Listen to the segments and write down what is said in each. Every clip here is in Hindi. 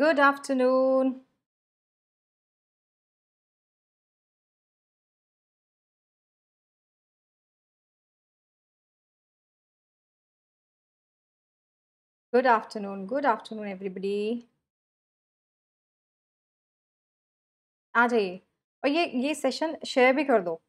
Good afternoon. Good afternoon. Good afternoon, everybody. आ जाइए और ये ये सेशन शेयर भी कर दो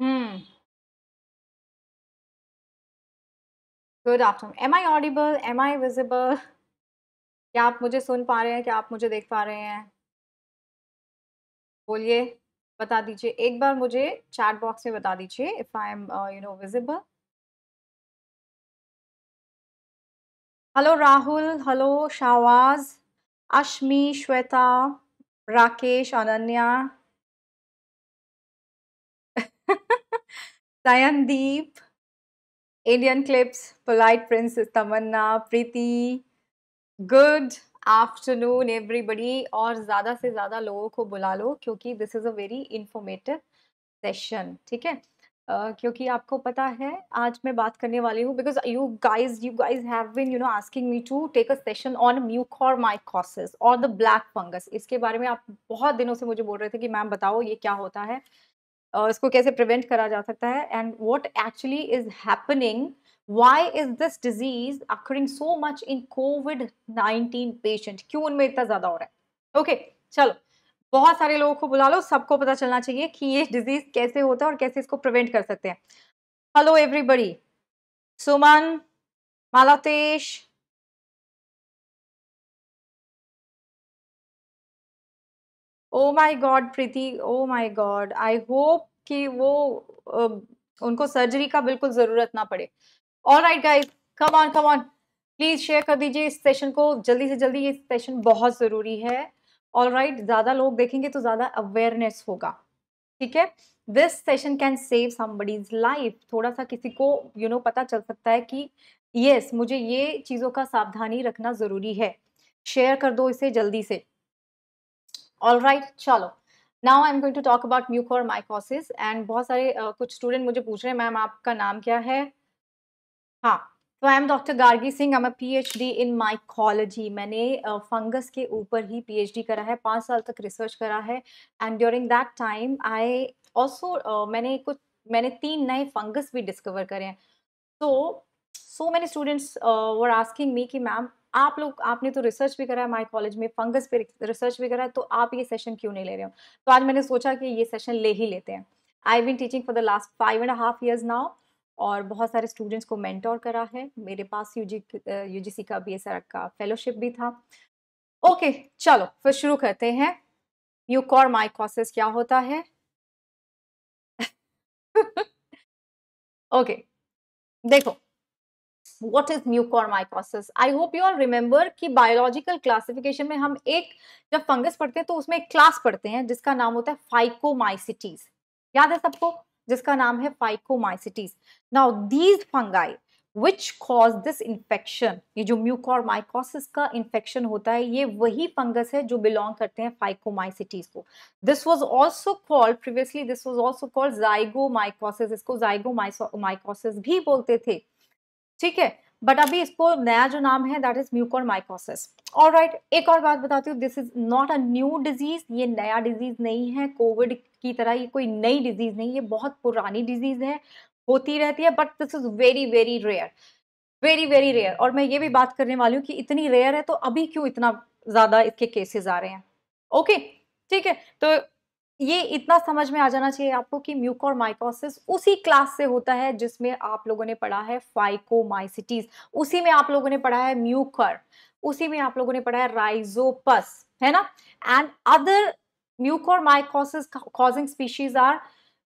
Hmm. Good afternoon am I audible am I visible क्या आप मुझे सुन पा रहे हैं क्या आप मुझे देख पा रहे हैं बोलिए बता दीजिए एक बार मुझे चैट बॉक्स में बता दीजिए if I am you know visible hello Rahul hello Shahwaz Ashmi Shweta Rakesh Ananya Sayandeep, Indian clips polite prince Tamanna Preeti good afternoon everybody और ज़्यादा से ज़्यादा लोगों को बुला लो क्योंकि this is a very informative session ठीक है Uh, क्योंकि आपको पता है आज मैं बात करने वाली हूँ because you guys you guys have been you know asking me to take a session on mucor mycosis और द ब्लैक फंगस इसके बारे में आप बहुत दिनों से मुझे बोल रहे थे कि मैम बताओ ये क्या होता है uh, इसको कैसे प्रिवेंट करा जा सकता है and what actually is happening why is this disease occurring so much in COVID nineteen patient क्यों उनमें इतना ज़्यादा हो रहा है ओके okay, चलो बहुत सारे लोगों को बुला लो सबको पता चलना चाहिए कि ये डिजीज कैसे होता है और कैसे इसको प्रिवेंट कर सकते हैं hello everybody Suman Malatesh oh my god Preeti oh my god I hope कि वो उनको सर्जरी का बिल्कुल ज़रूरत ना पड़े all right guys come on come on please share कर दीजिए इस सेशन को जल्दी से जल्दी ये सेशन बहुत ज़रूरी है ऑल राइट ज़्यादा लोग देखेंगे तो ज़्यादा अवेयरनेस होगा ठीक है this session can save somebody's life थोड़ा सा किसी को यू you नो know, पता चल सकता है कि यस yes, मुझे ये चीज़ों का सावधानी रखना ज़रूरी है शेयर कर दो इसे जल्दी से ऑल राइट चलो now I am going to talk about mucor mycosis and बहुत सारे uh, कुछ स्टूडेंट मुझे पूछ रहे हैं मैम आपका नाम क्या है हाँ तो I am doctor Gargi Singh I am P H D in mycology मैंने फंगस के ऊपर ही पी एच डी करा है पाँच साल तक रिसर्च करा है and during that time I also मैंने कुछ मैंने तीन नए फंगस भी डिस्कवर करे हैं तो so many students were asking me कि मैम आप लोग आपने तो रिसर्च भी करा है माई कॉलेज में फंगस पे रिसर्च भी करा है तो आप ये सेशन क्यों नहीं ले रहे हो तो आज मैंने सोचा कि ये सेशन ले ही लेते हैं I been teaching for the last five and half years now और बहुत सारे स्टूडेंट्स को मैंटोर करा है मेरे पास you ji you G C का बी एस आर का फेलोशिप भी था ओके okay, चलो फिर शुरू करते हैं यू कॉर माई कॉसेस क्या होता है ओके okay, देखो what is mucormycosis I hope you all remember कि बायोलॉजिकल क्लासिफिकेशन में हम एक जब फंगस पढ़ते हैं तो उसमें एक क्लास पढ़ते हैं जिसका नाम होता है फाइकोमाइसिटीज याद है सबको जिसका नाम है phycomycetes now these fungi which cause this infection ये जो म्यूकॉर्माइकोसिस का इन्फेक्शन होता है ये वही फंगस है जो बिलोंग करते हैं फाइकोमाइसिटीज को this was also called previously this was also called zygomycosis इसको जाइगोमाइकोसिस भी बोलते थे ठीक है बट अभी इसको नया जो नाम है दैट इज म्यूकोर माइकोसिस और राइट एक और बात बताती हूँ this is not a new disease ये नया डिजीज नहीं है कोविड की तरह ये कोई नई डिजीज नहीं ये बहुत पुरानी डिजीज है होती रहती है but this is very very rare very very rare और मैं ये भी बात करने वाली हूँ कि इतनी रेयर है तो अभी क्यों इतना ज़्यादा इसके केसेस आ रहे हैं ओके ठीक है तो ये इतना समझ में आ जाना चाहिए आपको कि माइकोसिस उसी क्लास से होता है जिसमें आप लोगों ने पढ़ा है फाइकोमाइसिटीज उसी में आप लोगों ने पढ़ा है म्यूकर उसी में आप लोगों ने पढ़ा है राइजोपस है ना and other mucormycosis causing species are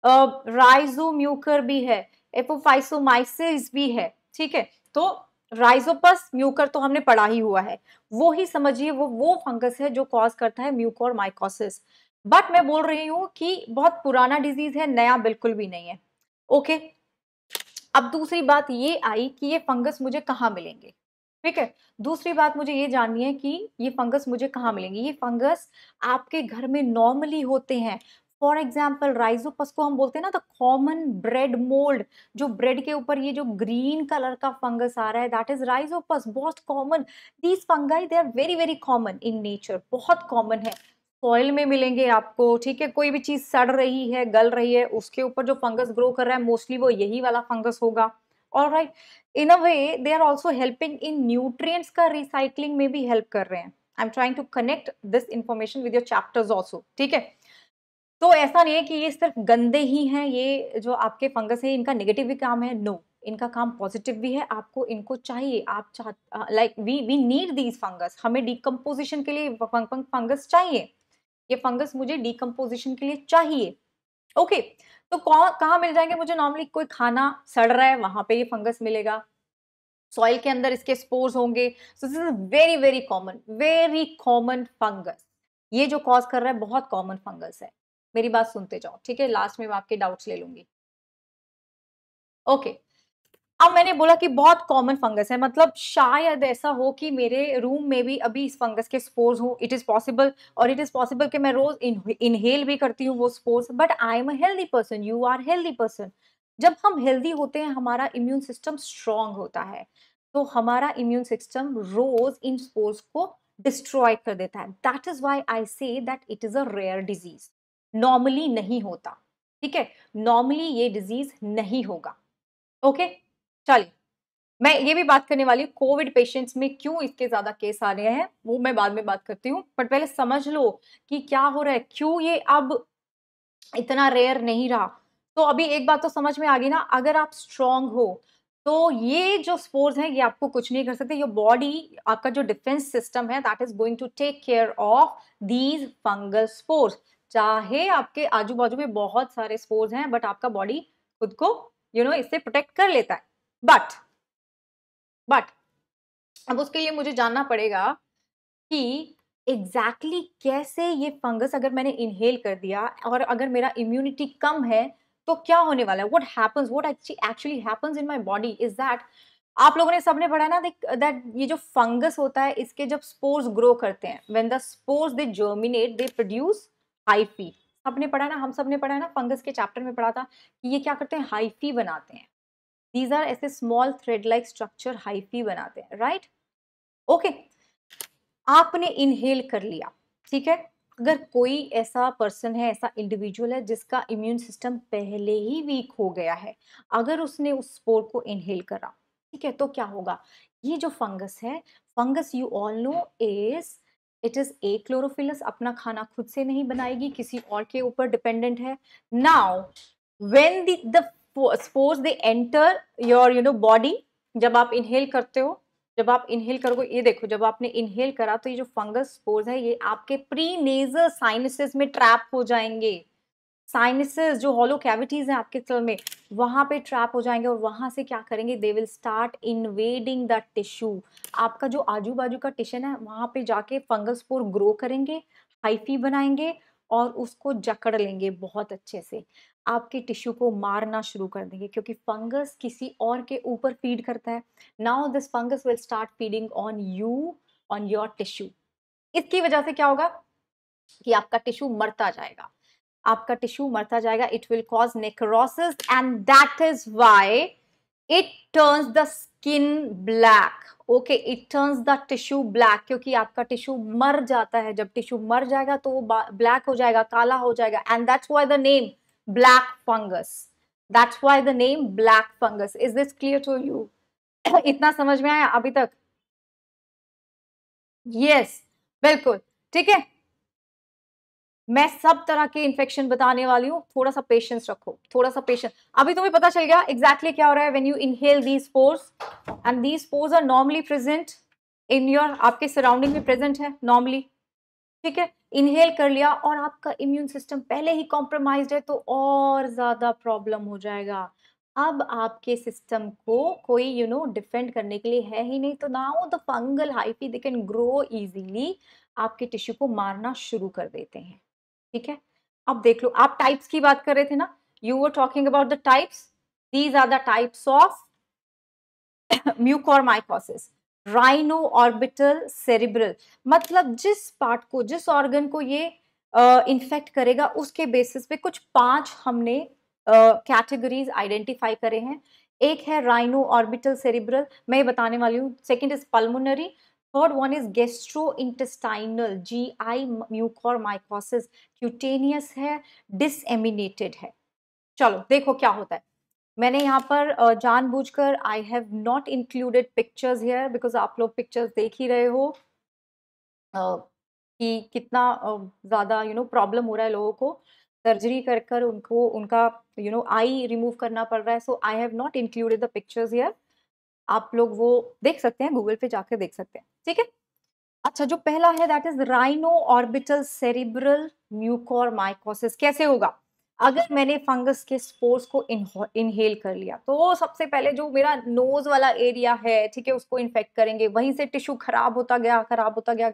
rhizomucor भी है एपोफाइसोमाइसिस भी है ठीक है तो राइजोपस म्यूकर तो हमने पढ़ा ही हुआ है वो ही समझिए वो वो फंगस है जो कॉज करता है म्यूकोर माइकोसिस बट मैं बोल रही हूँ कि बहुत पुराना डिजीज है नया बिल्कुल भी नहीं है ओके okay? अब दूसरी बात ये आई कि ये फंगस मुझे कहाँ मिलेंगे ठीक है दूसरी बात मुझे ये जाननी है कि ये फंगस मुझे कहाँ मिलेंगे ये फंगस आपके घर में नॉर्मली होते हैं फॉर एग्जाम्पल राइजोपस को हम बोलते हैं ना द कॉमन ब्रेड मोल्ड जो ब्रेड के ऊपर ये जो ग्रीन कलर का फंगस आ रहा है दैट इज राइजोपस बहुत common these fungi they are very very common in nature बहुत कॉमन है सॉइल में मिलेंगे आपको ठीक है कोई भी चीज़ सड़ रही है गल रही है उसके ऊपर जो फंगस ग्रो कर रहा है मोस्टली वो यही वाला फंगस होगा और right in a way they are also helping in nutrients का रिसाइकलिंग में भी हेल्प कर रहे हैं I am trying to connect this information with your chapters also ठीक है तो ऐसा नहीं है कि ये सिर्फ गंदे ही हैं ये जो आपके फंगस है इनका नेगेटिव भी काम है नो no. इनका काम पॉजिटिव भी है आपको इनको चाहिए आप चाह like we we need these fungus हमें डिकम्पोजिशन के लिए फंगस चाहिए ये फंगस मुझे डीकम्पोजिशन के लिए चाहिए ओके okay, तो कौन कहाँ मिल जाएंगे मुझे नॉर्मली कोई खाना सड़ रहा है वहां पे ये फंगस मिलेगा सॉइल के अंदर इसके स्पोर्स होंगे so this is very very common very common fungus ये जो कॉज कर रहा है बहुत कॉमन फंगस है मेरी बात सुनते जाओ ठीक है लास्ट में मैं आपके डाउट्स ले लूंगी ओके okay. अब मैंने बोला कि बहुत कॉमन फंगस है मतलब शायद ऐसा हो कि मेरे रूम में भी अभी इस फंगस के स्पोर्स हो इट इज़ पॉसिबल और इट इज़ पॉसिबल कि मैं रोज़ इनहेल भी करती हूँ वो spores but I am a healthy person you are healthy person जब हम हेल्दी होते हैं हमारा इम्यून सिस्टम स्ट्रांग होता है तो हमारा इम्यून सिस्टम रोज़ इन स्पोर्स को डिस्ट्रॉय कर देता है that is why I say that it is a rare disease normally नहीं होता ठीक है नॉर्मली ये डिजीज़ नहीं होगा ओके okay? चलिए मैं ये भी बात करने वाली हूँ कोविड पेशेंट्स में क्यों इसके ज्यादा केस आ रहे हैं वो मैं बाद में बात करती हूँ बट पहले समझ लो कि क्या हो रहा है क्यों ये अब इतना रेयर नहीं रहा तो अभी एक बात तो समझ में आ गई ना अगर आप स्ट्रांग हो तो ये जो स्पोर्स हैं ये आपको कुछ नहीं कर सकते योर बॉडी आपका जो डिफेंस सिस्टम है that is going to take care of these fungal spores चाहे आपके आजू बाजू में बहुत सारे स्पोर्स हैं बट आपका बॉडी खुद को यू you नो know, इससे प्रोटेक्ट कर लेता है बट बट अब उसके लिए मुझे जानना पड़ेगा कि एग्जैक्टली exactly कैसे ये फंगस अगर मैंने इनहेल कर दिया और अगर मेरा इम्यूनिटी कम है तो क्या होने वाला है what happens what actually happens in my body is that आप लोगों ने सबने पढ़ा ना दैट ये जो फंगस होता है इसके जब स्पोर्स ग्रो करते हैं when the spores they germinate they produce hyphae सबने पढ़ा ना हम सब ने पढ़ा ना फंगस के चैप्टर में पढ़ा था कि ये क्या करते हैं हाइफी बनाते हैं दीज आर ऐसे small thread like structure hyphae बनाते हैं राइट ओके आपने इनहेल कर लिया ठीक है अगर कोई ऐसा पर्सन है ऐसा इंडिविजुअल है जिसका इम्यून सिस्टम पहले ही वीक हो गया है अगर उसने उस स्पोर को इनहेल करा ठीक है तो क्या होगा ये जो फंगस है fungus you all know is it is achlorophyllous अपना खाना खुद से नहीं बनाएगी किसी और के ऊपर डिपेंडेंट है now when the spores they enter your you know body जब आप इनहेल करते हो जब आप इनहेल करोगे ये देखो जब आपने इनहेल करा तो ये जो फंगस स्पोर्स है ये आपके प्री नेजर साइनसेस में ट्रैप हो जाएंगे साइनसेस जो हॉलो कैविटीज़ हैं आपके सर में वहां पे ट्रैप हो जाएंगे और वहां से क्या करेंगे they will start invading the tissue आपका जो आजू बाजू का टिशन है वहां पे जाके फंगस स्पोर ग्रो करेंगे हाइफी बनाएंगे और उसको जकड़ लेंगे बहुत अच्छे से आपके टिश्यू को मारना शुरू कर देंगे क्योंकि फंगस किसी और के ऊपर फीड करता है now this fungus will start feeding on you on your tissue इसकी वजह से क्या होगा कि आपका टिश्यू मरता जाएगा आपका टिश्यू मरता जाएगा it will cause necrosis and that is why it turn the skin black okay it turns the tissue black क्योंकि आपका टिश्यू मर जाता है जब टिश्यू मर जाएगा तो वो ब्लैक हो जाएगा काला हो जाएगा and that's why the name black fungus that's why the name black fungus is this clear to you इतना समझ में आया अभी तक यस yes, बिल्कुल ठीक है मैं सब तरह के इन्फेक्शन बताने वाली हूँ थोड़ा सा पेशेंस रखो थोड़ा सा पेशेंस अभी तुम्हें पता चल गया एग्जैक्टली exactly क्या हो रहा है when you inhale these spores and these spores are normally present in your आपके सराउंडिंग में प्रेजेंट है नॉर्मली ठीक है इनहेल कर लिया और आपका इम्यून सिस्टम पहले ही कॉम्प्रोमाइज है तो और ज़्यादा प्रॉब्लम हो जाएगा अब आपके सिस्टम को कोई यू नो डिफेंड करने के लिए है ही नहीं तो now the fungal hyphae they can grow easily आपके टिश्यू को मारना शुरू कर देते हैं ठीक है अब देख लो आप टाइप्स की बात कर रहे थे ना you were talking about the types these are the types of mucormycosis rhino orbital cerebral मतलब जिस पार्ट को जिस ऑर्गन को ये इन्फेक्ट uh, करेगा उसके बेसिस पे कुछ पांच हमने कैटेगरीज uh, आइडेंटिफाई करे हैं एक है राइनो ऑर्बिटल सेरिब्रल मैं बताने वाली हूँ second is pulmonary Third one is gastrointestinal, GI mycosis cutaneous है डिसएमिनेटेड है चलो देखो क्या होता है मैंने यहाँ पर जानबूझकर I have not included pictures here because आप लोग पिक्चर्स देख ही रहे हो कि कितना ज़्यादा यू नो प्रॉब्लम हो रहा है लोगों को सर्जरी कर कर उनको उनका यू नो आई रिमूव करना पड़ रहा है so I have not included the pictures here आप लोग वो देख सकते हैं गूगल पे जाकर देख सकते हैं ठीक है अच्छा जो पहला है that is rhino orbital cerebral mucormycosis कैसे होगा अगर मैंने फंगस के स्पोर्स को इनहेल कर लिया तो वो सबसे पहले जो मेरा नोज वाला एरिया है ठीक है उसको इन्फेक्ट करेंगे वहीं से टिश्यू खराब होता गया खराब होता गया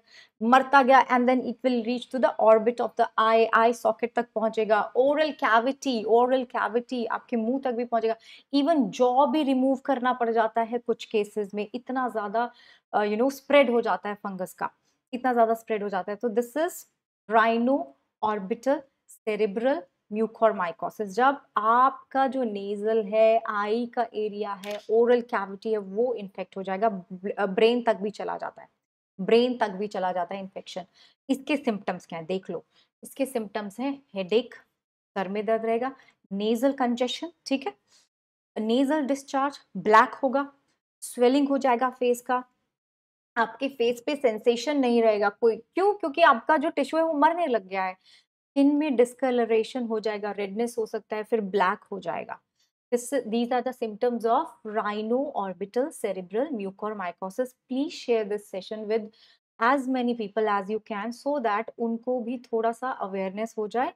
मरता गया and then it will reach to the orbit of the eye eye socket तक पहुंचेगा ओरल कैविटी ओरल कैविटी आपके मुंह तक भी पहुंचेगा इवन जॉ भी रिमूव करना पड़ जाता है कुछ केसेस में इतना ज़्यादा यू नो स्प्रेड हो जाता है फंगस का इतना ज़्यादा स्प्रेड हो जाता है तो this is rhino orbital cerebral mucormycosis जब आपका जो नेजल है आई का एरिया है ओरल कैविटी है वो इन्फेक्ट हो जाएगा ब्रेन तक भी चला जाता है ब्रेन तक भी चला जाता है इन्फेक्शन इसके सिम्टम्स क्या है देख लो इसके सिम्टम्स हैं हेडेक सर में दर्द रहेगा नेजल कंजेशन ठीक है नेजल डिस्चार्ज ब्लैक होगा स्वेलिंग हो जाएगा फेस का आपके फेस पे सेंसेशन नहीं रहेगा कोई क्यों क्योंकि आपका जो टिश्यू है वो मरने लग गया है स्किन में डिस्कलरेशन हो जाएगा रेडनेस हो सकता है फिर ब्लैक हो जाएगा these are the symptoms of rhino orbital cerebral mucormycosis please share this session with as many people as you can so that उनको भी थोड़ा सा अवेयरनेस हो जाए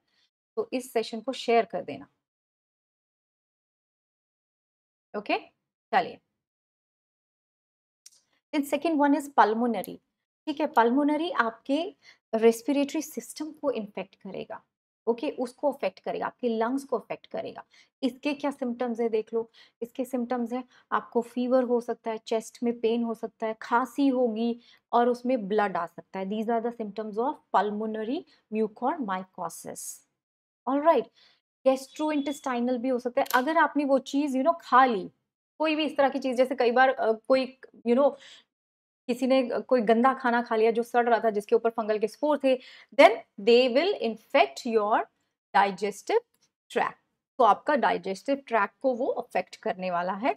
तो इस सेशन को शेयर कर देना ओके चलिए सेकेंड वन इज पल्मोनरी ठीक है पल्मोनरी आपके रेस्पिरेटरी सिस्टम को इन्फेक्ट करेगा ओके okay, उसको अफेक्ट करेगा आपके लंग्स को अफेक्ट करेगा इसके क्या सिम्टम्स है देख लो इसके सिम्टम्स हैं आपको फीवर हो सकता है चेस्ट में पेन हो सकता है खांसी होगी और उसमें ब्लड आ सकता है these are the symptoms of pulmonary mucormycosis all right gastrointestinal भी हो सकता है अगर आपने वो चीज़ यू you नो know, खा ली कोई भी इस तरह की चीज़ जैसे कई बार कोई यू नो किसी ने कोई गंदा खाना खा लिया जो सड़ रहा था जिसके ऊपर फंगल के स्पोर थे then they will infect your digestive tract तो आपका डाइजेस्टिव ट्रैक को वो अफेक्ट करने वाला है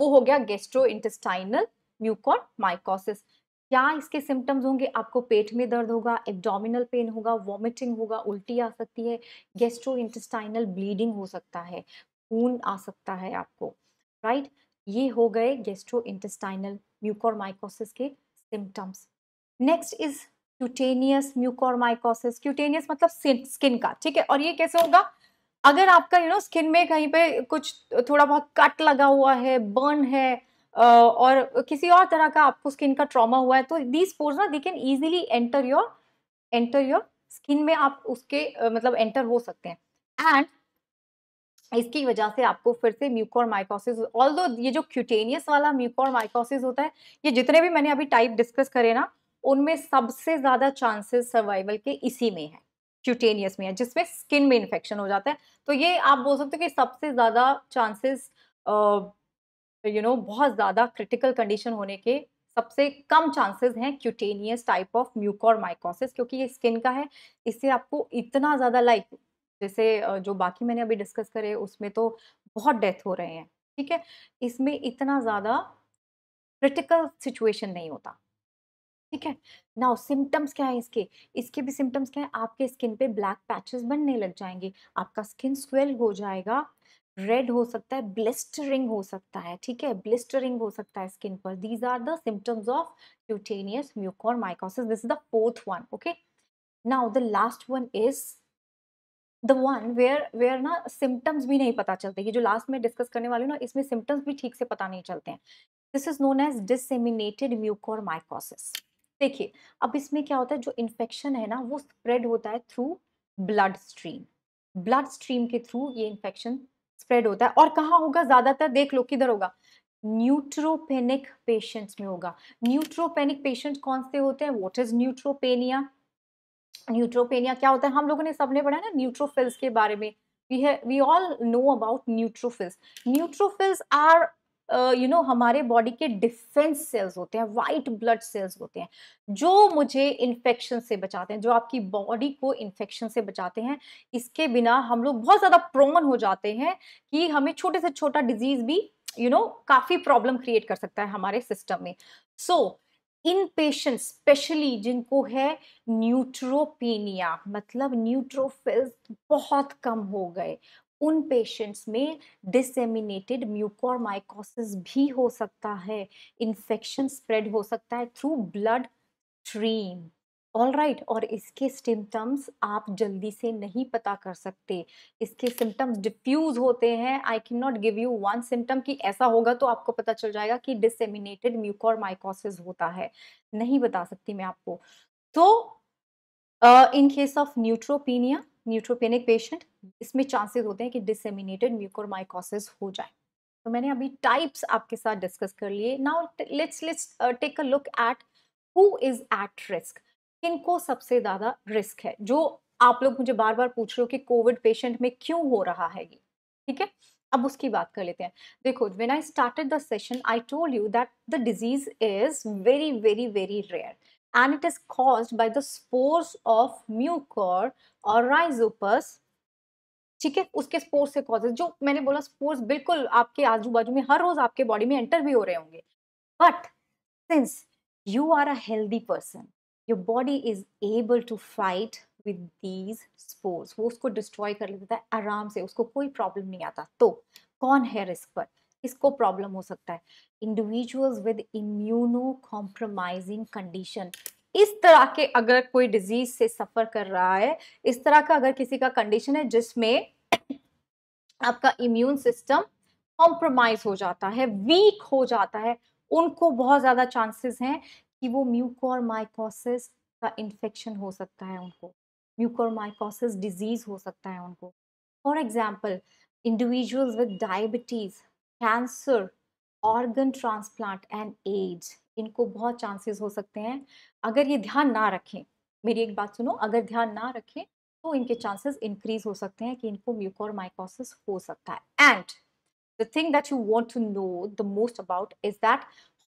वो हो गया गेस्ट्रो इंटेस्टाइनल म्यूकॉन माइकोसिस क्या इसके सिम्टम्स होंगे आपको पेट में दर्द होगा एब्डोमिनल पेन होगा वॉमिटिंग होगा उल्टी आ सकती है गेस्ट्रो इंटेस्टाइनल ब्लीडिंग हो सकता है खून आ सकता है आपको राइट right? ये हो गए गेस्ट्रो इंटेस्टाइनल म्यूकोरमाइकोसिस के symptoms next is cutaneous mucormycosis cutaneous मतलब स्किन का ठीक है और ये कैसे होगा अगर आपका यू नो स्किन में कहीं पे कुछ थोड़ा बहुत कट लगा हुआ है बर्न है और किसी और तरह का आपको स्किन का ट्रॉमा हुआ है तो दीज पोर्स ना they can easily enter your enter your skin में आप उसके मतलब एंटर हो सकते हैं एंड इसकी वजह से आपको फिर से माइकोसिस ऑल दो ये जो क्यूटेनियस वाला माइकोसिस होता है ये जितने भी मैंने अभी टाइप डिस्कस करे ना उनमें सबसे ज़्यादा चांसेस सर्वाइवल के इसी में है क्यूटेनियस में है जिसमें स्किन में इन्फेक्शन हो जाता है तो ये आप बोल सकते हो कि सबसे ज़्यादा चांसेस यू नो बहुत ज़्यादा क्रिटिकल कंडीशन होने के सबसे कम चांसेस हैं क्यूटेनियस टाइप ऑफ माइकोसिस क्योंकि ये स्किन का है इससे आपको इतना ज़्यादा लाइक जैसे जो बाकी मैंने अभी डिस्कस करे उसमें तो बहुत डेथ हो रहे हैं ठीक है इसमें इतना ज़्यादा क्रिटिकल सिचुएशन नहीं होता ठीक है नाउ सिम्टम्स क्या है इसके इसके भी सिम्टम्स क्या है आपके स्किन पे ब्लैक पैचेस बनने लग जाएंगे आपका स्किन स्वेल हो जाएगा रेड हो सकता है ब्लिस्टरिंग हो सकता है ठीक है ब्लिस्टरिंग हो सकता है स्किन पर these are the symptoms of cutaneous mucormycosis this is the fourth one okay now the last one is the one where where ना सिम्टम्स भी नहीं पता चलते ये जो लास्ट में डिस्कस करने वाले ना इसमें सिम्टम्स भी ठीक से पता नहीं चलते हैं this is known as disseminated mucormycosis देखिए अब इसमें क्या होता है जो इन्फेक्शन है ना वो स्प्रेड होता है through blood stream blood stream के थ्रू ये इन्फेक्शन स्प्रेड होता है और कहाँ होगा ज़्यादातर देख लो किधर होगा न्यूट्रोपेनिक पेशेंट्स में होगा न्यूट्रोपेनिक पेशेंट्स कौन से होते हैं वॉट इज न्यूट्रोपेनिया न्यूट्रोपेनिया क्या होता है हम लोगों ने सबने पढ़ा ना न्यूट्रोफिल्स के बारे में वी है we all know about neutrophils neutrophils are you know हमारे बॉडी के डिफेंस सेल्स होते हैं वाइट ब्लड सेल्स होते हैं जो मुझे इन्फेक्शन से बचाते हैं जो आपकी बॉडी को इन्फेक्शन से बचाते हैं इसके बिना हम लोग बहुत ज़्यादा प्रोन हो जाते हैं कि हमें छोटे से छोटा डिजीज़ भी यू you नो know, काफ़ी प्रॉब्लम क्रिएट कर सकता है हमारे सिस्टम में so so, in patient specially जिनको है न्यूट्रोपेनिया मतलब न्यूट्रोफिल्स बहुत कम हो गए उन पेशेंट्स में डिसेमिनेटेड म्यूकोरमाइकोसिस भी हो सकता है इन्फेक्शन स्प्रेड हो सकता है through blood stream all right right, और इसके सिम्टम्स आप जल्दी से नहीं पता कर सकते इसके सिम्टम्स डिफ्यूज होते हैं I can not give you one symptom कि ऐसा होगा तो आपको पता चल जाएगा कि डिसेमिनेटेड म्यूकोर माइकोसिस होता है नहीं बता सकती मैं आपको तो in case of neutropenia neutropenic patient इसमें चांसेस होते हैं कि डिसेमिनेटेड म्यूकोरमाइकोसिस हो जाए तो मैंने अभी टाइप्स आपके साथ डिस्कस कर लिए now let's let's take a look at who is at risk को सबसे ज़्यादा रिस्क है जो आप लोग मुझे बार बार पूछ रहे हो कि कोविड पेशेंट में क्यों हो रहा है ये ठीक है अब उसकी बात कर लेते हैं देखो when I started the session I told you that the disease is very very very rare and it is cause by the spores of mucor और राइजोपस ठीक है उसके स्पोर्स से कॉजेज जो मैंने बोला स्पोर्स बिल्कुल आपके आजू बाजू में हर रोज आपके बॉडी में एंटर भी हो रहे होंगे but since you are a healthy person your body is able to fight with these spores वो उसको डिस्ट्रॉय कर लेता है आराम से उसको कोई प्रॉब्लम नहीं आता तो कौन है रिस्क पर किसको प्रॉब्लम हो सकता है individuals with immunocompromising condition इस तरह के अगर कोई डिजीज से सफ़र कर रहा है इस तरह का अगर किसी का कंडीशन है जिसमें आपका इम्यून सिस्टम कॉम्प्रोमाइज हो जाता है वीक हो जाता है उनको बहुत ज़्यादा चांसेस हैं कि वो म्यूकोरमाइकोसिस का इन्फेक्शन हो सकता है उनको म्यूकोरमाइकोसिस डिजीज़ हो सकता है उनको for example individuals with diabetes cancer organ transplant and age इनको बहुत चांसेस हो सकते हैं अगर ये ध्यान ना रखें मेरी एक बात सुनो अगर ध्यान ना रखें तो इनके चांसेस इंक्रीज हो सकते हैं कि इनको म्यूकोरमाइकोसिस हो सकता है and the thing that you want to know the most about is that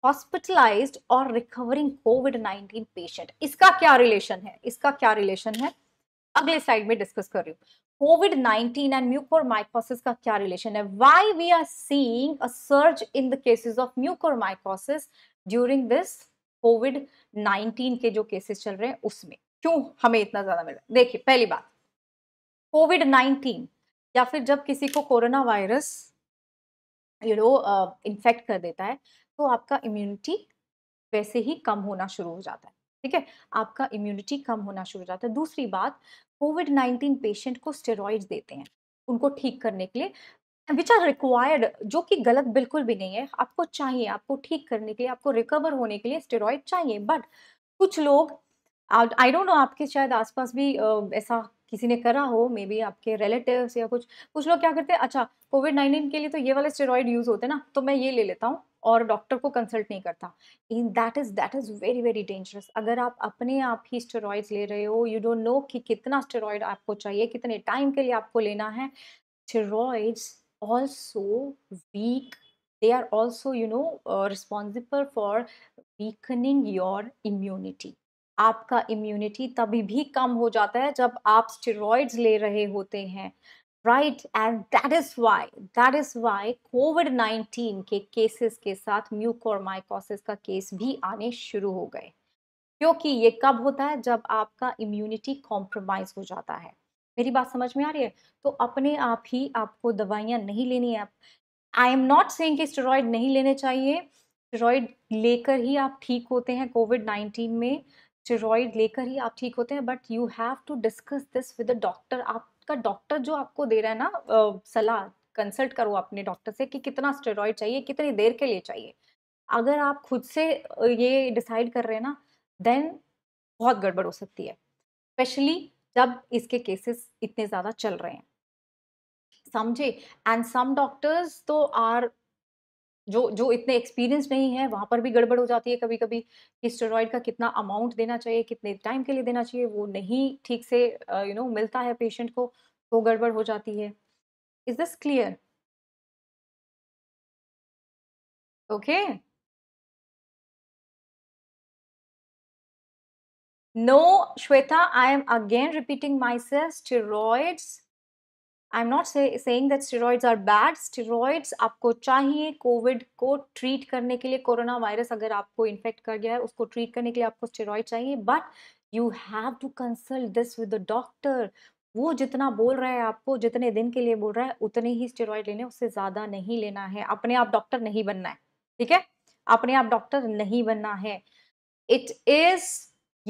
hospitalised और रिकवरिंग कोविड 19 पेशेंट इसका क्या रिलेशन है इसका क्या रिलेशन है अगले स्लाइड में डिस्कस कर रही हूँ कोविड 19 एंड म्यूकोर माइकोसिस का क्या रिलेशन है why we are seeing a surge in the cases of mucormycosis during this COVID 19 के जो केसेस चल रहे हैं उसमें क्यों हमें इतना ज्यादा मिल रहा है देखिए पहली बात कोविड 19 या फिर जब किसी को corona virus you know infect कर देता है तो आपका इम्यूनिटी वैसे ही कम होना शुरू हो जाता है ठीक है आपका इम्यूनिटी कम होना शुरू हो जाता है दूसरी बात कोविड नाइन्टीन पेशेंट को स्टेरॉइड देते हैं उनको ठीक करने के लिए विच आर रिक्वायर्ड जो कि गलत बिल्कुल भी नहीं है आपको चाहिए आपको ठीक करने के लिए आपको रिकवर होने के लिए स्टेरॉइड चाहिए बट कुछ लोग आई डोंट नो आपके शायद आसपास भी ऐसा किसी ने करा हो मे बी आपके रिलेटिव्स या कुछ कुछ लोग क्या करते हैं अच्छा कोविड नाइन्टीन के लिए तो ये वाले स्टेरॉयड यूज़ होते हैं ना तो मैं ये ले लेता हूँ और डॉक्टर को कंसल्ट नहीं करता in that is that is very very dangerous अगर आप अपने आप ही स्टेरॉइड्स ले रहे हो यू डोंट नो कि कितना स्टेरॉयड आपको चाहिए कितने टाइम के लिए आपको लेना है steroids also weak they are also you know responsible for weakening your immunity आपका इम्यूनिटी तभी भी कम हो जाता है जब आप स्टेरॉइड्स ले रहे होते हैं right and that is why that is why COVID 19 के केसेस के साथ म्यूकोरमाइकोसिस का केस भी आने शुरू हो गए क्योंकि ये कब होता है जब आपका इम्यूनिटी कॉम्प्रोमाइज हो जाता है मेरी बात समझ में आ रही है तो अपने आप ही आपको दवाइयाँ नहीं लेनी है आई एम नॉट सेइंग कि स्टेरॉयड नहीं लेने चाहिए स्टेरॉयड लेकर ही आप ठीक होते हैं कोविड नाइन्टीन में स्टेरॉयड लेकर ही आप ठीक होते हैं but you have to discuss this with a doctor आप का डॉक्टर जो आपको दे रहा है ना सलाह कंसल्ट करो अपने डॉक्टर से कि कितना स्टेरॉइड चाहिए कितनी देर के लिए चाहिए अगर आप खुद से ये डिसाइड कर रहे हैं ना देन बहुत गड़बड़ हो सकती है स्पेशली जब इसके केसेस इतने ज़्यादा चल रहे हैं समझे एंड सम डॉक्टर्स तो आर जो जो इतने एक्सपीरियंस नहीं है वहाँ पर भी गड़बड़ हो जाती है कभी कभी कि स्टेरॉयड का कितना अमाउंट देना चाहिए कितने टाइम के लिए देना चाहिए वो नहीं ठीक से you uh, know you know, मिलता है पेशेंट को तो गड़बड़ हो जाती है is this clear okay no Shweta I am again repeating myself steroids I am not saying that steroids are bad steroids आपको चाहिए कोविड को ट्रीट करने के लिए कोरोना वायरस अगर आपको इन्फेक्ट कर गया है उसको ट्रीट करने के लिए आपको स्टेरॉइड चाहिए but you have to consult this with the doctor वो जितना बोल रहा है आपको जितने दिन के लिए बोल रहा है उतने ही स्टेरॉइड लेने उससे ज़्यादा नहीं लेना है अपने आप डॉक्टर नहीं बनना है ठीक है अपने आप डॉक्टर नहीं बनना है इट इज़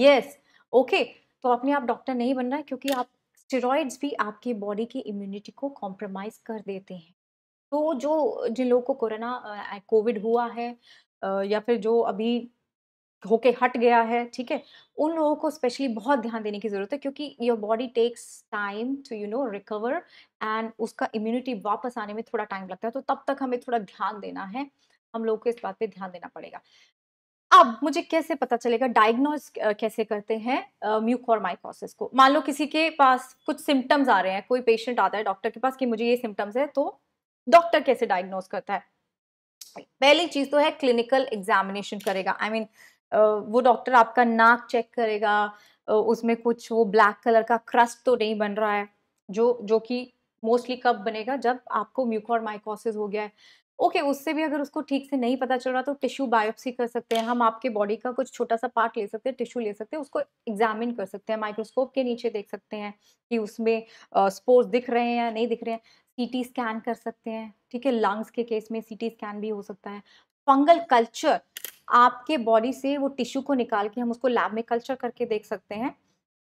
यस ओके तो अपने आप डॉक्टर नहीं बनना है क्योंकि आप स्टेरॉइड्स भी आपके बॉडी की इम्यूनिटी को कॉम्प्रोमाइज़ कर देते हैं तो जो जिन लोगों को कोरोना कोविड हुआ है या फिर जो अभी होके हट गया है ठीक है उन लोगों को स्पेशली बहुत ध्यान देने की ज़रूरत है क्योंकि your body takes time to you know recover and उसका इम्यूनिटी वापस आने में थोड़ा टाइम लगता है तो तब तक हमें थोड़ा ध्यान देना है हम लोगों को इस बात पे ध्यान देना पड़ेगा अब मुझे कैसे पता चलेगा डायग्नोज कैसे करते हैं म्यूकोरमाइकोसिस को मान लो किसी के पास कुछ सिम्टम्स आ रहे हैं कोई पेशेंट आता है डॉक्टर के पास कि मुझे ये सिम्टम्स है तो डॉक्टर कैसे डायग्नोज करता है पहली चीज तो है क्लिनिकल एग्जामिनेशन करेगा आई I मीन mean, वो डॉक्टर आपका नाक चेक करेगा उसमें कुछ वो ब्लैक कलर का क्रस्ट तो नहीं बन रहा है जो जो कि मोस्टली कब बनेगा जब आपको म्यूकोरमाइकोसिस हो गया है ओके okay, उससे भी अगर उसको ठीक से नहीं पता चल रहा तो टिश्यू बायोप्सी कर सकते हैं हम आपके बॉडी का कुछ छोटा सा पार्ट ले सकते हैं टिश्यू ले सकते हैं उसको एग्जामिन कर सकते हैं माइक्रोस्कोप के नीचे देख सकते हैं कि उसमें स्पोर्स दिख रहे हैं या नहीं दिख रहे हैं सीटी स्कैन कर सकते हैं ठीक है लंग्स के केस में सी स्कैन भी हो सकता है फंगल कल्चर आपके बॉडी से वो टिश्यू को निकाल के हम उसको लैब में कल्चर करके देख सकते हैं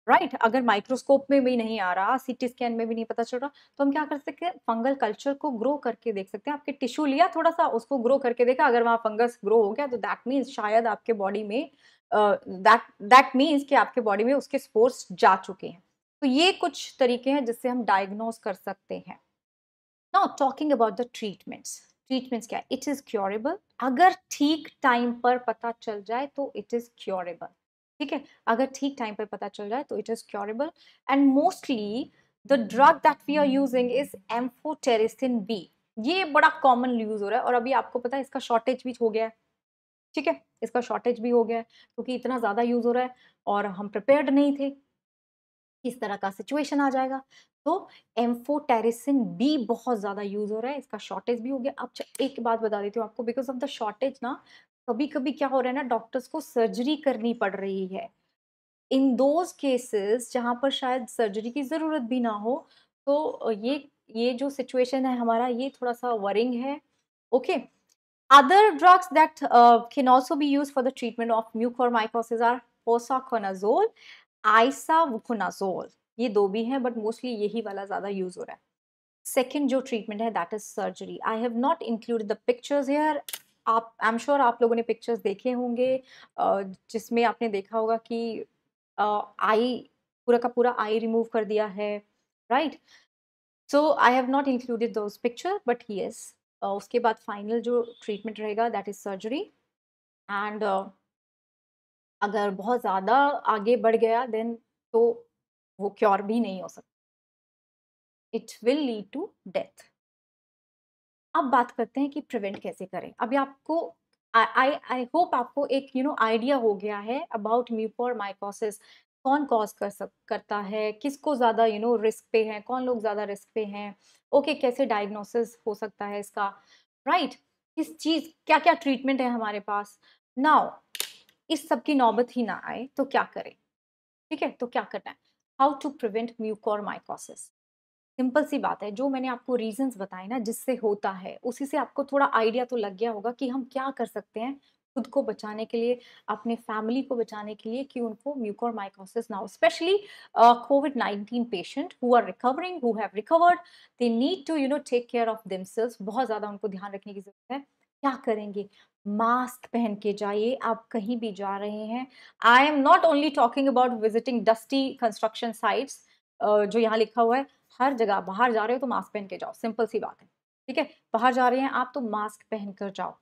राइट right? अगर माइक्रोस्कोप में भी नहीं आ रहा सिटी स्कैन में भी नहीं पता चल रहा तो हम क्या कर सकते हैं फंगल कल्चर को ग्रो करके देख सकते हैं आपके टिश्यू लिया थोड़ा सा उसको ग्रो करके देखा अगर वहाँ फंगस ग्रो हो गया तो दैट मीन्स शायद आपके बॉडी में दैट दैट मीन्स कि आपके बॉडी में उसके स्पोर्स जा चुके हैं तो ये कुछ तरीके हैं जिससे हम डायग्नोज कर सकते हैं now talking about the treatments treatments क्या इट इज़ क्योरेबल अगर ठीक टाइम पर पता चल जाए तो इट इज़ क्योरेबल ठीक है अगर ठीक टाइम पर पता चल जाए तो it is curable and mostly the drug that we are using is amphotericin B ये बड़ा कॉमन यूज हो रहा है और अभी आपको पता है इसका शॉर्टेज भी हो गया है ठीक है इसका शॉर्टेज भी हो गया है क्योंकि इतना ज़्यादा यूज़ हो रहा है और हम प्रिपेयर्ड नहीं थे इस तरह का सिचुएशन आ जाएगा तो एम्फोटेरिसिन बी बहुत ज़्यादा यूज़ हो रहा है इसका शॉर्टेज भी हो गया अब अच्छा, एक बात बता देती हूँ आपको बिकॉज ऑफ द शॉर्टेज ना कभी कभी क्या हो रहा है ना डॉक्टर्स को सर्जरी करनी पड़ रही है इन दोज केसेस जहाँ पर शायद सर्जरी की ज़रूरत भी ना हो तो ये ये जो सिचुएशन है हमारा ये थोड़ा सा वरिंग है okay other drugs that can also be use for the treatment of mucormycosis are posaconazole isavuconazole ये दो भी हैं बट मोस्टली यही वाला ज़्यादा यूज़ हो रहा है सेकेंड जो ट्रीटमेंट है that is surgery I have not include the pictures here आप आई एम श्योर आप लोगों ने पिक्चर्स देखे होंगे जिसमें आपने देखा होगा कि आई पूरा का पूरा आई रिमूव कर दिया है right so I have not included those picture but yes उसके बाद फाइनल जो ट्रीटमेंट रहेगा दैट इज़ सर्जरी एंड अगर बहुत ज़्यादा आगे बढ़ गया देन तो वो क्योर भी नहीं हो सकता it will lead to death अब बात करते हैं कि प्रिवेंट कैसे करें अभी आपको आई आई होप आपको एक यू नो आइडिया हो गया है अबाउट म्यूपोर माइकोसिस कौन कॉज कर सक करता है किसको ज़्यादा यू नो रिस्क पे है कौन लोग ज़्यादा रिस्क पे हैं ओके okay, कैसे डायग्नोसिस हो सकता है इसका राइट right? किस चीज़ क्या क्या ट्रीटमेंट है हमारे पास नाउ इस सब की नौबत ही ना आए तो क्या करें ठीक है तो क्या करना है how to prevent mucormycosis simple सी बात है जो मैंने आपको रीजंस बताए ना जिससे होता है उसी से आपको थोड़ा आइडिया तो लग गया होगा कि हम क्या कर सकते हैं खुद को बचाने के लिए अपने फैमिली को बचाने के लिए कि उनको माइकोसिस ना हो specially covid nineteen patient who are recovering who have recovered they need to you know take care of them बहुत ज़्यादा उनको ध्यान रखने की ज़रूरत है क्या करेंगे मास्क पहन के जाइए आप कहीं भी जा रहे हैं I am not only talking about visiting dusty construction sites जो यहाँ लिखा हुआ है हर जगह बाहर जा रहे हो तो मास्क पहन के जाओ सिंपल सी बात है ठीक है बाहर जा रहे हैं आप तो मास्क पहन कर जाओ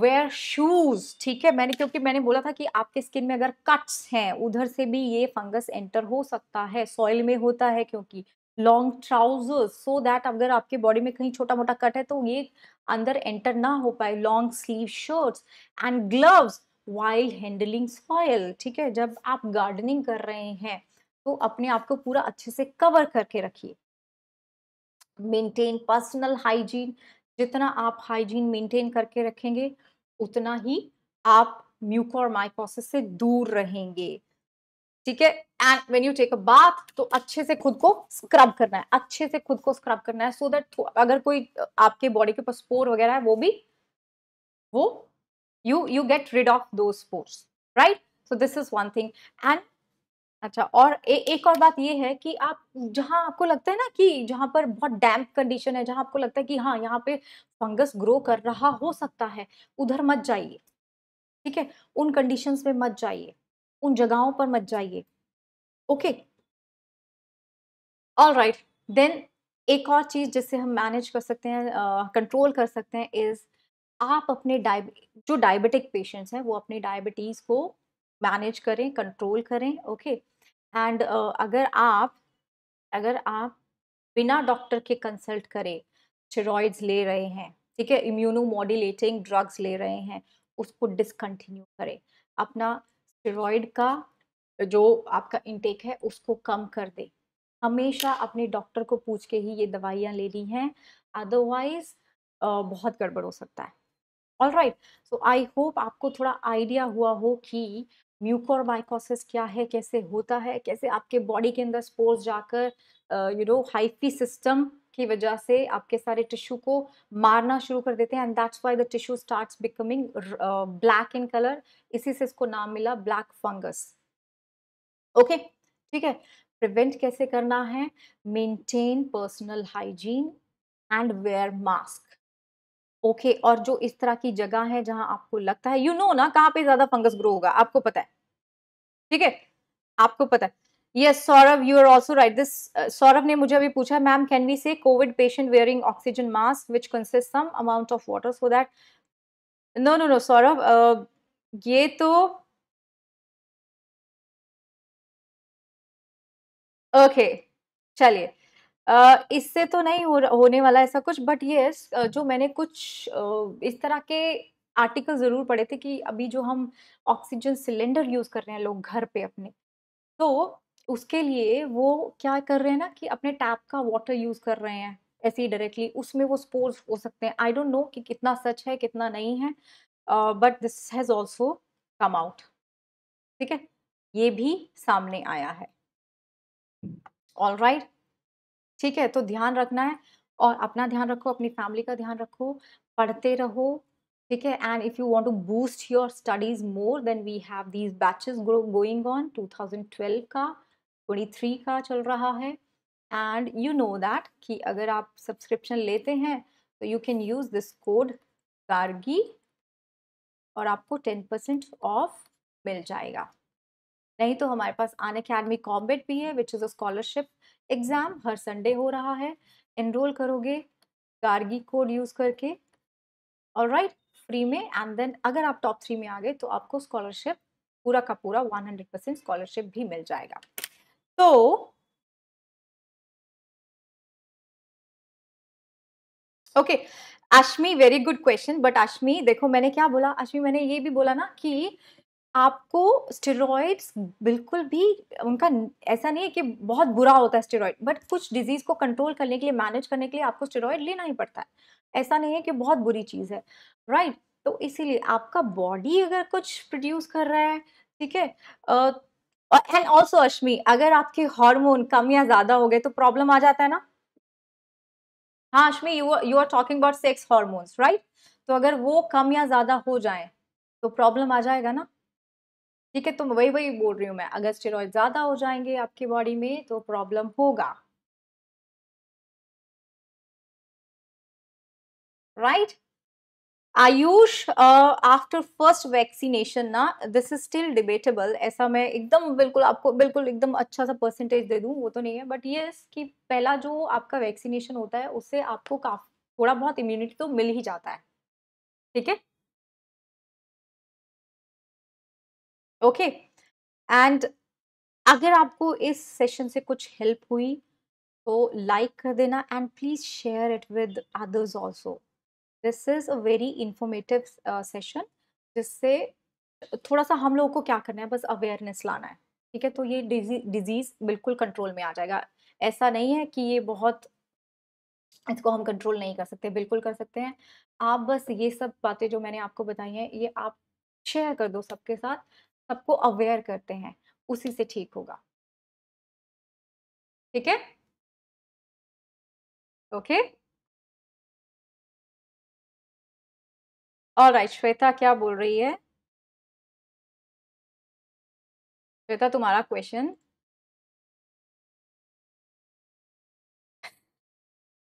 वेयर शूज ठीक है मैंने क्योंकि मैंने बोला था कि आपके स्किन में अगर कट्स हैं उधर से भी ये फंगस एंटर हो सकता है सॉइल में होता है क्योंकि लॉन्ग ट्राउजर्स सो दैट अगर आपके बॉडी में कहीं छोटा मोटा कट है तो ये अंदर एंटर ना हो पाए long sleeve shirts and gloves while handling soil ठीक है जब आप गार्डनिंग कर रहे हैं तो अपने आप को पूरा अच्छे से कवर करके रखिए मेंटेन पर्सनल हाइजीन जितना आप हाइजीन मेंटेन करके रखेंगे उतना ही आप म्यूकोर माइकोसिस से दूर रहेंगे ठीक है and when you take a bath तो अच्छे से खुद को स्क्रब करना है अच्छे से खुद को स्क्रब करना है सो so दैट अगर कोई आपके बॉडी के ऊपर स्पोर वगैरह है वो भी वो you you get rid of those spores right so this is one thing and अच्छा और ए, एक और बात ये है कि आप जहाँ आपको लगता है ना कि जहाँ पर बहुत डैम्प कंडीशन है जहाँ आपको लगता है कि हाँ यहाँ पे फंगस ग्रो कर रहा हो सकता है उधर मत जाइए ठीक है उन कंडीशंस में मत जाइए उन जगहों पर मत जाइए ओके ऑल राइट देन एक और चीज़ जिससे हम मैनेज कर सकते हैं कंट्रोल uh, कर सकते हैं इज़ आप अपने डायब जो डायबिटिक पेशेंट्स हैं वो अपने डायबिटीज़ को मैनेज करें कंट्रोल करें ओके एंड अगर आप अगर आप बिना डॉक्टर के कंसल्ट करें स्टेरॉइड्स ले रहे हैं ठीक है इम्यूनो मॉड्यूलेटिंग ड्रग्स ले रहे हैं उसको डिसकंटिन्यू करें अपना स्टेरॉइड का जो आपका इंटेक है उसको कम कर दें हमेशा अपने डॉक्टर को पूछ के ही ये दवाइयाँ लेनी हैं अदरवाइज बहुत गड़बड़ हो सकता है all right so I hope आपको थोड़ा आइडिया हुआ हो कि माइकोसिस क्या है कैसे होता है कैसे आपके बॉडी के अंदर स्पोर्स जाकर यू नो हाइफी सिस्टम की वजह से आपके सारे टिश्यू को मारना शुरू कर देते हैं and that's why the tissue start becoming black in colour इसी से इसको नाम मिला ब्लैक फंगस ओके ठीक है प्रिवेंट कैसे करना है maintain personal hygiene and wear mask okay okay, और जो इस तरह की जगह है जहां आपको लगता है यू you नो know ना कहाँ पे ज्यादा फंगस ग्रो होगा आपको पता है ठीक है आपको पता है yes Saurabh you are also right this Saurabh ने मुझे अभी पूछा ma'am can we say covid patient wearing oxygen mask which consist some amount of water so that no no no Saurabh ये तो ओके okay, चलिए इससे तो नहीं हो होने वाला ऐसा कुछ बट ये जो मैंने कुछ इस तरह के आर्टिकल ज़रूर पढ़े थे कि अभी जो हम ऑक्सीजन सिलेंडर यूज़ कर रहे हैं लोग घर पे अपने तो उसके लिए वो क्या कर रहे हैं ना कि अपने टैप का वाटर यूज़ कर रहे हैं ऐसे ही डायरेक्टली उसमें वो स्पोर्स हो सकते हैं आई डोंट नो कि कितना सच है कितना नहीं है but this has also come out ठीक है ये भी सामने आया है ऑल राइट right? ठीक है तो ध्यान रखना है और अपना ध्यान रखो अपनी फैमिली का ध्यान रखो पढ़ते रहो ठीक है and if you want to boost your studies more then we have these batches grow going on 2012 का 23 का चल रहा है एंड यू नो दैट कि अगर आप सब्सक्रिप्शन लेते हैं तो you can use this code Gargi और आपको 10% ऑफ मिल जाएगा नहीं तो हमारे पास अन अकेडमी कॉम्बेट भी है which is a scholarship exam हर संडे हो रहा है इनरोल करोगे गार्गी कोड यूज़ करके और राइट फ्री में एंड देन अगर आप टॉप थ्री में आ गए तो आपको स्कॉलरशिप पूरा का पूरा वन हंड्रेड परसेंट स्कॉलरशिप भी मिल जाएगा तो okay Ashmi very good question but Ashmi देखो मैंने क्या बोला अश्मी मैंने ये भी बोला ना कि आपको स्टेरॉइड्स बिल्कुल भी उनका ऐसा नहीं है कि बहुत बुरा होता है स्टेरॉइड बट कुछ डिजीज़ को कंट्रोल करने के लिए मैनेज करने के लिए आपको स्टेरॉइड लेना ही पड़ता है ऐसा नहीं है कि बहुत बुरी चीज़ है राइट right? तो इसीलिए आपका बॉडी अगर कुछ प्रोड्यूस कर रहा है ठीक है एंड ऑल्सो अश्मी अगर आपके हार्मोन कम या ज़्यादा हो गए तो प्रॉब्लम आ जाता है ना हाँ Ashmi you you are talking about sex hormones right तो अगर वो कम या ज़्यादा हो जाए तो प्रॉब्लम आ जाएगा ना ठीक है तो वही वही बोल रही हूँ मैं अगर स्टेरॉयड ज़्यादा हो जाएंगे आपकी बॉडी में तो प्रॉब्लम होगा right Ayush after first vaccination ना दिस इज स्टिल डिबेटेबल ऐसा मैं एकदम बिल्कुल आपको बिल्कुल एकदम अच्छा सा परसेंटेज दे दूँ वो तो नहीं है बट ये yes, कि पहला जो आपका वैक्सीनेशन होता है उससे आपको काफ़ी थोड़ा बहुत इम्यूनिटी तो मिल ही जाता है ठीक है ओके एंड अगर आपको इस सेशन से कुछ हेल्प हुई तो लाइक कर देना and please share it with others also this is a very informative session जिससे थोड़ा सा हम लोगों को क्या करना है बस अवेयरनेस लाना है ठीक है तो ये डिजीज़ बिल्कुल कंट्रोल में आ जाएगा ऐसा नहीं है कि ये बहुत इसको हम कंट्रोल नहीं कर सकते बिल्कुल कर सकते हैं आप बस ये सब बातें जो मैंने आपको बताई हैं ये आप शेयर कर दो सबके साथ सबको अवेयर करते हैं उसी से ठीक होगा ठीक है ओके और राइट श्वेता क्या बोल रही है श्वेता तुम्हारा क्वेश्चन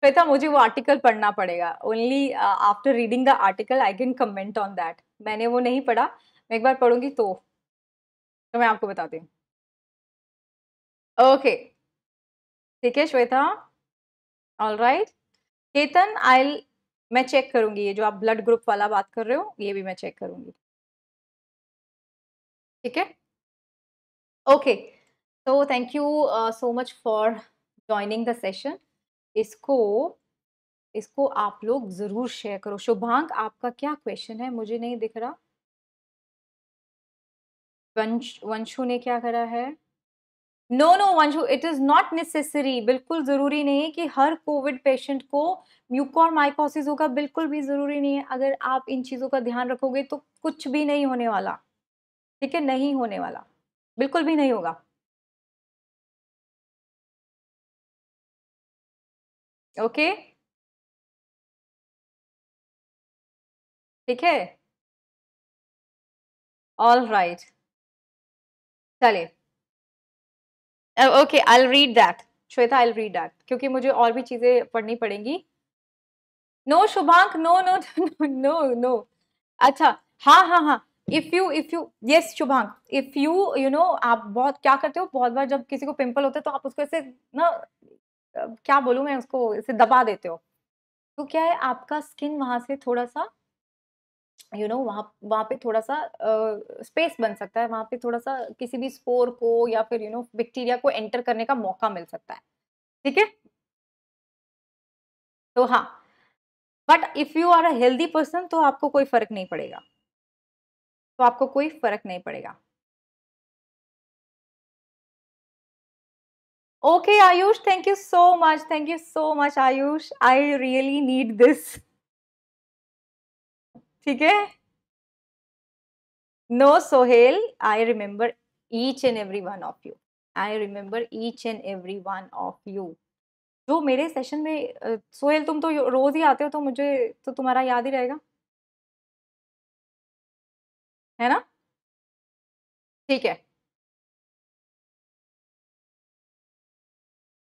श्वेता मुझे वो आर्टिकल पढ़ना पड़ेगा only after reading the article I can comment on that मैंने वो नहीं पढ़ा मैं एक बार पढ़ूंगी तो तो मैं आपको बताती हूँ ओके ठीक है Shweta all right Ketan I मैं चेक करूंगी ये जो आप ब्लड ग्रुप वाला बात कर रहे हो ये भी मैं चेक करूंगी ठीक है ओके तो thank you so much for joining the session इसको इसको आप लोग ज़रूर शेयर करो शुभांक आपका क्या क्वेश्चन है मुझे नहीं दिख रहा वंशु ने क्या करा है no no Vanshu it is not necessary बिल्कुल ज़रूरी नहीं है कि हर कोविड पेशेंट को माइकोसिस होगा बिल्कुल भी ज़रूरी नहीं है अगर आप इन चीज़ों का ध्यान रखोगे तो कुछ भी नहीं होने वाला ठीक है नहीं होने वाला बिल्कुल भी नहीं होगा ओके ठीक है ऑल राइट चले okay I read that Shweta I read that क्योंकि मुझे और भी चीज़ें पढ़नी पड़ेंगी no Shubhank no no no no अच्छा हाँ हाँ हाँ if you if you yes Shubhank if you you no आप बहुत क्या करते हो बहुत बार जब किसी को पिंपल होता है तो आप उसको ऐसे ना क्या बोलूँ मैं उसको इसे दबा देते हो तो क्या है आपका स्किन वहाँ से थोड़ा सा यू नो वहाँ वहाँ पे थोड़ा सा स्पेस uh, बन सकता है वहाँ पे थोड़ा सा किसी भी स्पोर को या फिर यू नो बैक्टीरिया को एंटर करने का मौका मिल सकता है ठीक है तो हाँ but if you are a healthy person तो आपको कोई फर्क नहीं पड़ेगा तो आपको कोई फर्क नहीं पड़ेगा okay Ayush thank you so much thank you so much Ayush I really need this ठीक है no Sohail I remember each and every one of you I remember each and every one of you जो मेरे सेशन में सोहेल तुम तो रोज ही आते हो तो मुझे तो तुम्हारा याद ही रहेगा है ना ठीक है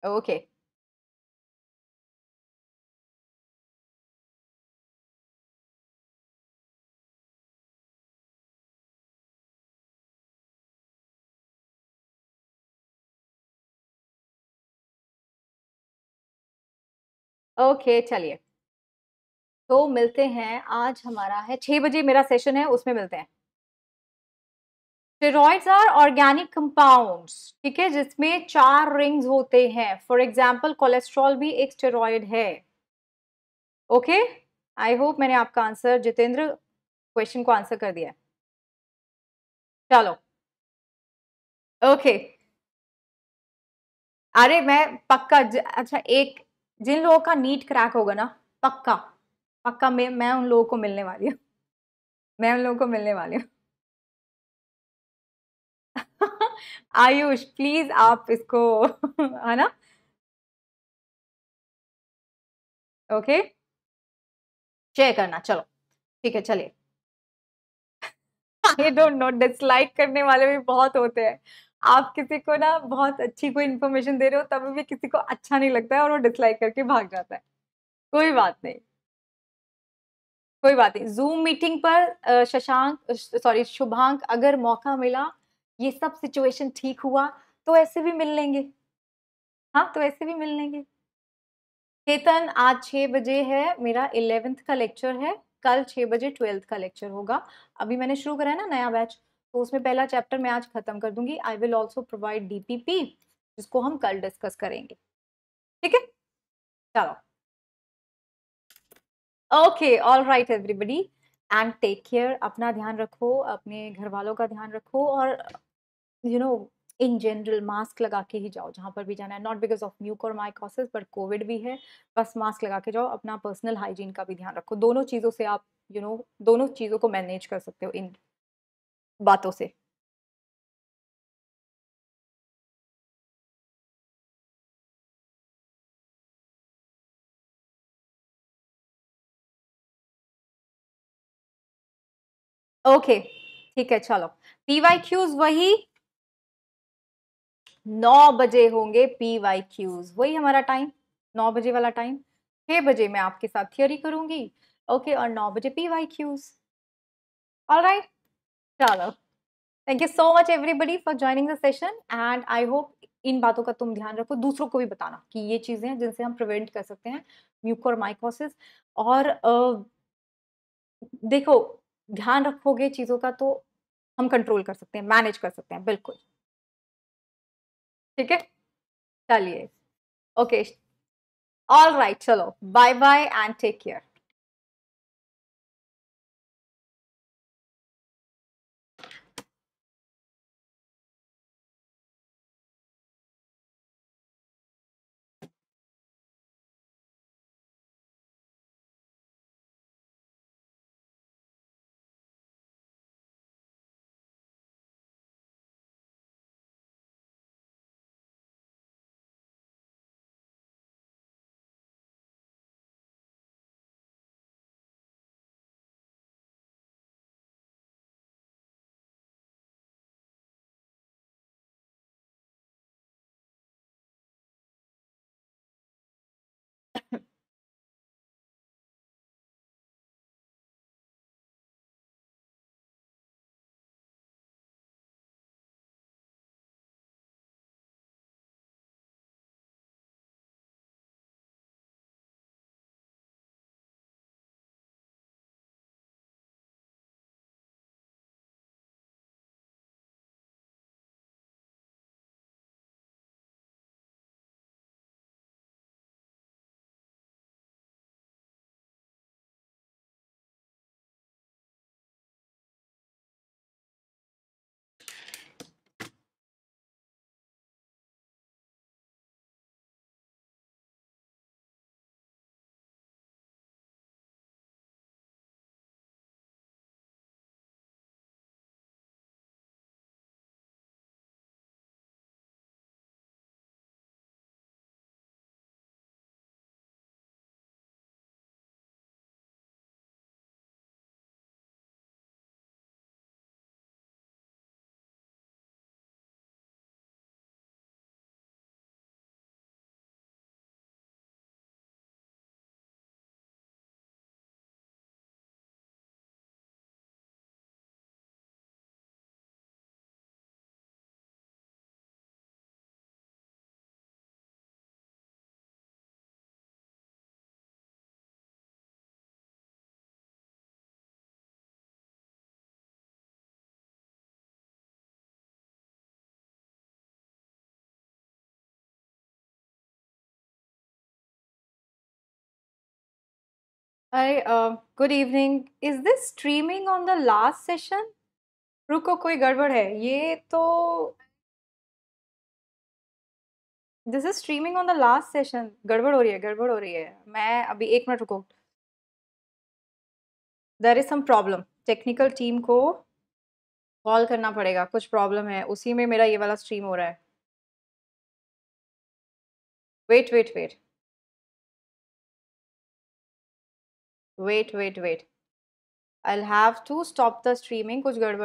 ओके okay. ओके चलिए तो मिलते हैं आज हमारा है छह बजे मेरा सेशन है उसमें मिलते हैं स्टेरॉइड्स आर ऑर्गेनिक कंपाउंड्स ठीक है जिसमें चार रिंग्स होते हैं फॉर एग्जाम्पल कोलेस्ट्रॉल भी एक स्टेरॉयड है ओके आई होप मैंने आपका आंसर जितेंद्र क्वेश्चन को आंसर कर दिया चलो ओके okay. अरे मैं पक्का अच्छा एक जिन लोगों का नीट क्रैक होगा ना पक्का पक्का मैं मैं उन लोगों को मिलने वाली हूँ मैं उन लोगों को मिलने वाली हूँ आयुष प्लीज आप इसको है ना ओके शेयर करना चलो ठीक है चलिए आई डोंट नो डिसलाइक करने वाले भी बहुत होते हैं आप किसी को ना बहुत अच्छी कोई इन्फॉर्मेशन दे रहे हो तभी भी किसी को अच्छा नहीं लगता है और वो डिसलाइक करके भाग जाता है कोई बात नहीं कोई बात नहीं जूम मीटिंग पर शशांक सॉरी शुभांक अगर मौका मिला ये सब सिचुएशन ठीक हुआ तो ऐसे भी मिल लेंगे हाँ तो ऐसे भी मिल लेंगे केतन आज छः बजे है मेरा इलेवेंथ का लेक्चर है कल छः बजे ट्वेल्थ का लेक्चर होगा अभी मैंने शुरू करा है ना नया बैच तो उसमें पहला चैप्टर मैं आज ख़त्म कर दूंगी I will also provide DPP जिसको हम कल डिस्कस करेंगे ठीक है चलो okay all right everybody and take care अपना ध्यान रखो अपने घर वालों का ध्यान रखो और you know in general mask लगा के ही जाओ जहाँ पर भी जाना है नॉट बिकॉज ऑफ म्यूक और माइकोसिस पर कोविड भी है बस मास्क लगा के जाओ अपना पर्सनल हाइजीन का भी ध्यान रखो दोनों चीज़ों से आप यू you नो know, दोनों चीज़ों को मैनेज कर सकते हो इन बातों से ओके ठीक है चलो पीवाई क्यूज वही नौ बजे होंगे पीवाई क्यूज वही हमारा टाइम नौ बजे वाला टाइम छह बजे मैं आपके साथ थियोरी करूंगी ओके okay, और नौ बजे पीवाई क्यूज ऑल राइट चलो thank you so much everybody for joining the session and I hope इन बातों का तुम ध्यान रखो दूसरों को भी बताना कि ये चीज़ें हैं जिनसे हम प्रिवेंट कर सकते हैं म्यूकोर माइकोसिस और देखो ध्यान रखोगे चीज़ों का तो हम कंट्रोल कर सकते हैं मैनेज कर सकते हैं बिल्कुल ठीक है चलिए ओके ऑल राइट चलो bye bye and take care अरे good evening is this streaming on the last session रुको कोई गड़बड़ है ये तो this is streaming on the last session गड़बड़ हो रही है गड़बड़ हो रही है मैं अभी एक मिनट रुको there is some problem technical team को कॉल करना पड़ेगा कुछ प्रॉब्लम है उसी में मेरा ये वाला स्ट्रीम हो रहा है wait wait wait wait wait wait i'll have to stop the streaming kuch gadbad